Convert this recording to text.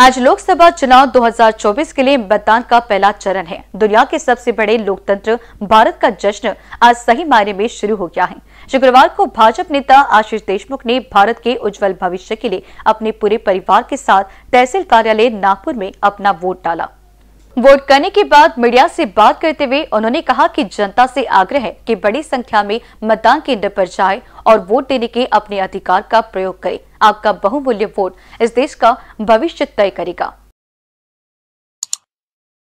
आज लोकसभा चुनाव 2024 के लिए मतदान का पहला चरण है दुनिया के सबसे बड़े लोकतंत्र भारत का जश्न आज सही मायने में शुरू हो गया है शुक्रवार को भाजपा नेता आशीष देशमुख ने भारत के उज्जवल भविष्य के लिए अपने पूरे परिवार के साथ तहसील कार्यालय नागपुर में अपना वोट डाला वोट करने के बाद मीडिया से बात करते हुए उन्होंने कहा कि जनता से आग्रह है कि बड़ी संख्या में मतदान केंद्र पर जाए और वोट देने के अपने अधिकार का प्रयोग करें आपका बहुमूल्य वोट इस देश का भविष्य तय करेगा